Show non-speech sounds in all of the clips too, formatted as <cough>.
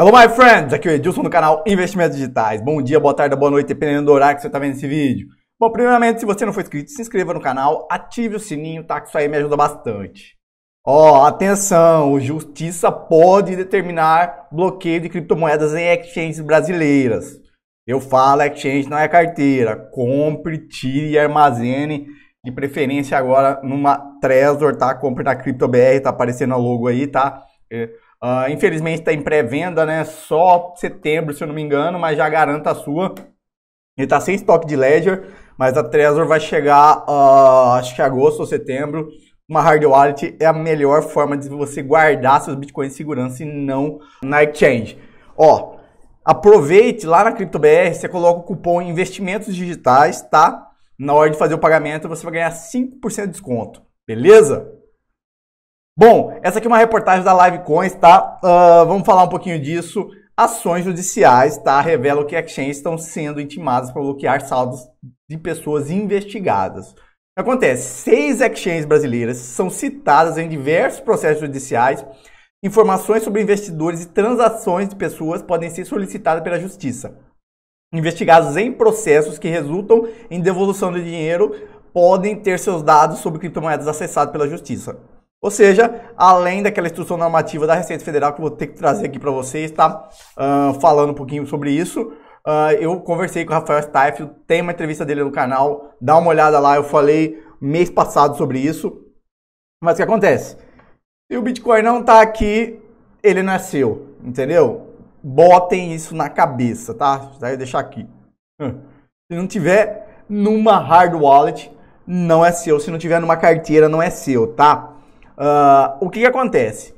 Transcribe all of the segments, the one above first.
Hello, my friends! Aqui é o Edilson do canal Investimentos Digitais. Bom dia, boa tarde, boa noite, dependendo do horário que você está vendo esse vídeo. Bom, primeiramente, se você não for inscrito, se inscreva no canal, ative o sininho, tá? Que isso aí me ajuda bastante. Ó, oh, atenção! Justiça pode determinar bloqueio de criptomoedas em exchanges brasileiras. Eu falo exchange, não é carteira. Compre, tire e armazene. De preferência agora numa Trezor, tá? Compre na CryptoBR, tá aparecendo a logo aí, tá? É Uh, infelizmente está em pré-venda, né? Só setembro, se eu não me engano, mas já garanta a sua. Ele está sem estoque de Ledger, mas a Trezor vai chegar, uh, acho que agosto ou setembro. Uma hard wallet é a melhor forma de você guardar seus bitcoins em segurança e não na exchange. Ó, aproveite lá na CryptoBR, você coloca o cupom investimentos digitais, tá? Na hora de fazer o pagamento, você vai ganhar 5% de desconto, beleza? Bom, essa aqui é uma reportagem da Livecoins, tá? Uh, vamos falar um pouquinho disso. Ações judiciais, tá? Revelam que exchanges estão sendo intimadas para bloquear saldos de pessoas investigadas. Acontece, seis exchanges brasileiras são citadas em diversos processos judiciais. Informações sobre investidores e transações de pessoas podem ser solicitadas pela justiça. Investigados em processos que resultam em devolução de dinheiro podem ter seus dados sobre criptomoedas acessados pela justiça. Ou seja, além daquela instrução normativa da Receita Federal, que eu vou ter que trazer aqui para vocês, tá? Uh, falando um pouquinho sobre isso. Uh, eu conversei com o Rafael Staff, tem uma entrevista dele no canal, dá uma olhada lá, eu falei mês passado sobre isso. Mas o que acontece? Se o Bitcoin não tá aqui, ele não é seu, entendeu? Botem isso na cabeça, tá? Vou deixar aqui. Hum. Se não tiver numa hard wallet, não é seu. Se não tiver numa carteira, não é seu, tá? Uh, o que, que acontece?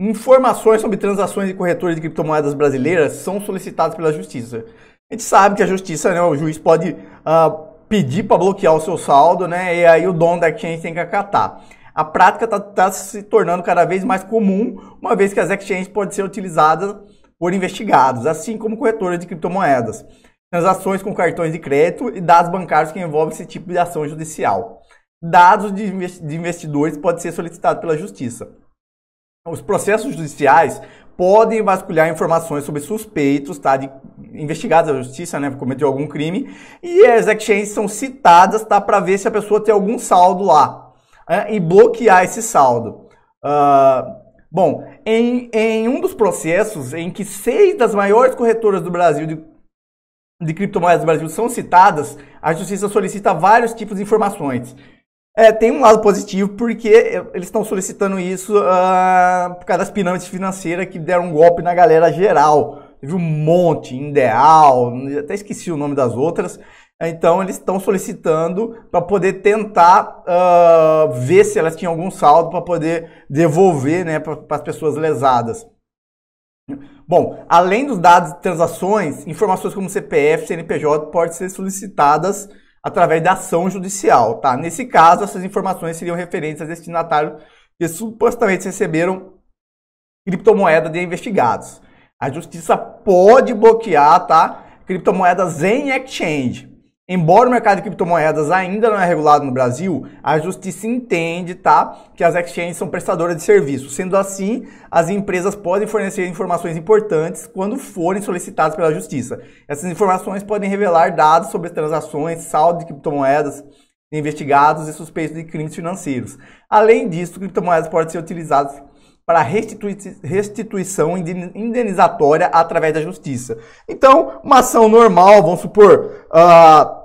Informações sobre transações e corretores de criptomoedas brasileiras são solicitadas pela justiça. A gente sabe que a justiça, né, o juiz pode uh, pedir para bloquear o seu saldo, né, e aí o dono da exchange tem que acatar. A prática está tá se tornando cada vez mais comum, uma vez que as exchanges podem ser utilizadas por investigados, assim como corretoras de criptomoedas, transações com cartões de crédito e dados bancários que envolvem esse tipo de ação judicial dados de investidores pode ser solicitado pela justiça. Os processos judiciais podem vasculhar informações sobre suspeitos, tá, de, investigados à justiça, né, cometeu algum crime, e as exchanges são citadas, tá, para ver se a pessoa tem algum saldo lá né, e bloquear esse saldo. Uh, bom, em, em um dos processos em que seis das maiores corretoras do Brasil de de criptomoedas do Brasil são citadas, a justiça solicita vários tipos de informações. É, tem um lado positivo porque eles estão solicitando isso uh, por causa das pirâmides financeiras que deram um golpe na galera geral. Teve um monte, ideal até esqueci o nome das outras. Então eles estão solicitando para poder tentar uh, ver se elas tinham algum saldo para poder devolver né, para as pessoas lesadas. Bom, além dos dados de transações, informações como CPF, CNPJ podem ser solicitadas através da ação judicial, tá? Nesse caso, essas informações seriam referentes a destinatários que supostamente receberam criptomoeda de é investigados. A justiça pode bloquear, tá? Criptomoedas em exchange. Embora o mercado de criptomoedas ainda não é regulado no Brasil, a justiça entende, tá, que as exchanges são prestadoras de serviço. Sendo assim, as empresas podem fornecer informações importantes quando forem solicitadas pela justiça. Essas informações podem revelar dados sobre transações, saldo de criptomoedas, investigados e suspeitos de crimes financeiros. Além disso, criptomoedas podem ser utilizadas para restitui restituição indenizatória através da justiça. Então, uma ação normal, vamos supor, uh,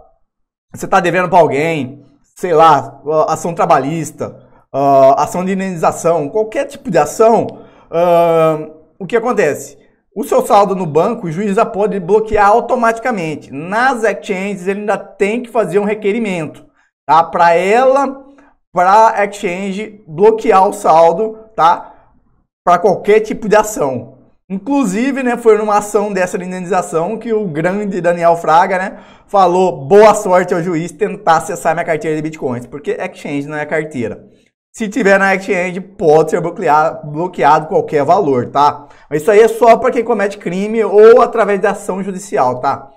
você está devendo para alguém, sei lá, ação trabalhista, uh, ação de indenização, qualquer tipo de ação, uh, o que acontece? O seu saldo no banco, o juiz já pode bloquear automaticamente. Nas exchanges, ele ainda tem que fazer um requerimento, tá? Para ela, para exchange bloquear o saldo, tá? Para qualquer tipo de ação. Inclusive, né, foi numa ação dessa de indenização que o grande Daniel Fraga, né, falou boa sorte ao juiz tentar acessar minha carteira de bitcoins, porque exchange não é carteira. Se tiver na exchange, pode ser bloqueado, bloqueado qualquer valor, tá? Mas isso aí é só para quem comete crime ou através de ação judicial, tá?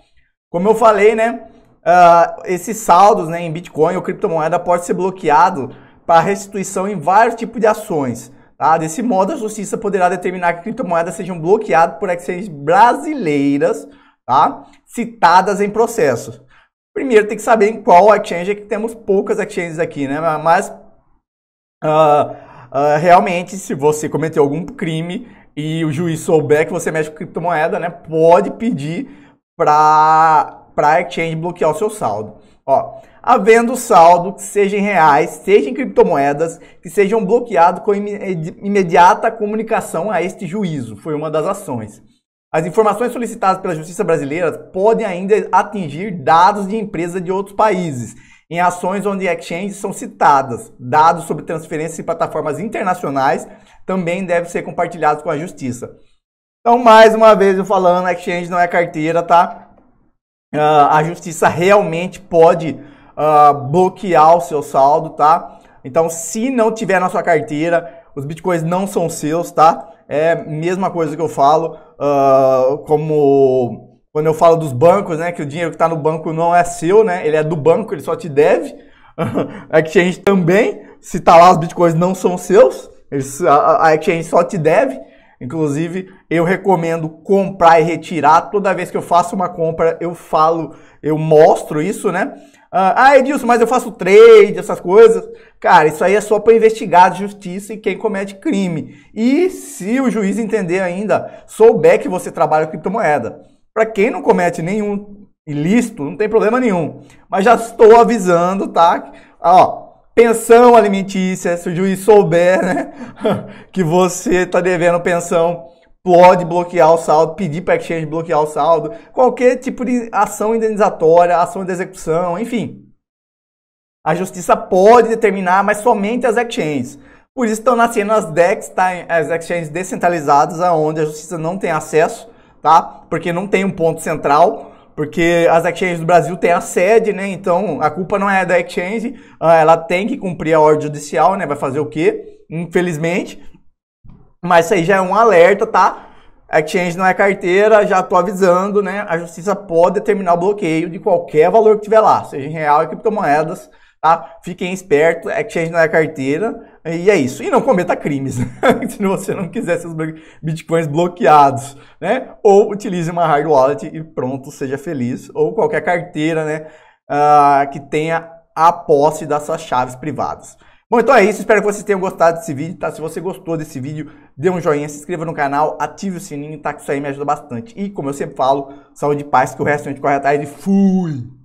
Como eu falei, né, uh, esses saldos né, em Bitcoin ou criptomoeda pode ser bloqueado para restituição em vários tipos de ações ah, desse modo, a justiça poderá determinar que criptomoedas sejam bloqueadas por exchanges brasileiras tá? citadas em processo Primeiro, tem que saber em qual exchange, é que temos poucas exchanges aqui, né? Mas, uh, uh, realmente, se você cometeu algum crime e o juiz souber que você mexe com criptomoeda, né? Pode pedir para a exchange bloquear o seu saldo. Ó, havendo saldo que seja em reais, seja em criptomoedas, que sejam bloqueados com imediata comunicação a este juízo. Foi uma das ações. As informações solicitadas pela Justiça Brasileira podem ainda atingir dados de empresas de outros países, em ações onde exchanges são citadas. Dados sobre transferências em plataformas internacionais também devem ser compartilhados com a Justiça. Então, mais uma vez, eu falando, exchange não é carteira, tá? Uh, a Justiça realmente pode uh, bloquear o seu saldo, tá? Então, se não tiver na sua carteira, os bitcoins não são seus, tá? É a mesma coisa que eu falo, uh, como quando eu falo dos bancos, né? Que o dinheiro que está no banco não é seu, né? Ele é do banco, ele só te deve. <laughs> a exchange também, se tá lá, os bitcoins não são seus, a exchange só te deve. Inclusive, eu recomendo comprar e retirar. Toda vez que eu faço uma compra, eu falo, eu mostro isso, né? Ah, ah Edilson, mas eu faço trade, essas coisas. Cara, isso aí é só para investigar a justiça e quem comete crime. E se o juiz entender ainda, souber que você trabalha com criptomoeda. Para quem não comete nenhum ilícito, não tem problema nenhum. Mas já estou avisando, tá? Ó, pensão alimentícia, se o juiz souber né, <laughs> que você está devendo pensão, pode bloquear o saldo, pedir para a exchange bloquear o saldo, qualquer tipo de ação indenizatória, ação de execução, enfim. A justiça pode determinar, mas somente as exchanges. Por isso estão nascendo as DEX, tá? as exchanges descentralizadas, aonde a justiça não tem acesso, tá? Porque não tem um ponto central, porque as exchanges do Brasil têm a sede, né? Então a culpa não é da exchange, ah, ela tem que cumprir a ordem judicial, né? Vai fazer o quê? Infelizmente. Mas isso aí já é um alerta, tá? Exchange não é carteira, já tô avisando, né? A justiça pode determinar o bloqueio de qualquer valor que tiver lá, seja em real e criptomoedas tá? Fiquem espertos, é exchange na é carteira, e é isso. E não cometa crimes, né? <laughs> se você não quiser seus bitcoins bloqueados, né? Ou utilize uma hard wallet e pronto, seja feliz. Ou qualquer carteira, né? Uh, que tenha a posse das suas chaves privadas. Bom, então é isso. Espero que vocês tenham gostado desse vídeo, tá? Se você gostou desse vídeo, dê um joinha, se inscreva no canal, ative o sininho, tá? Que isso aí me ajuda bastante. E, como eu sempre falo, saúde e paz, que o resto a gente corre atrás e fui!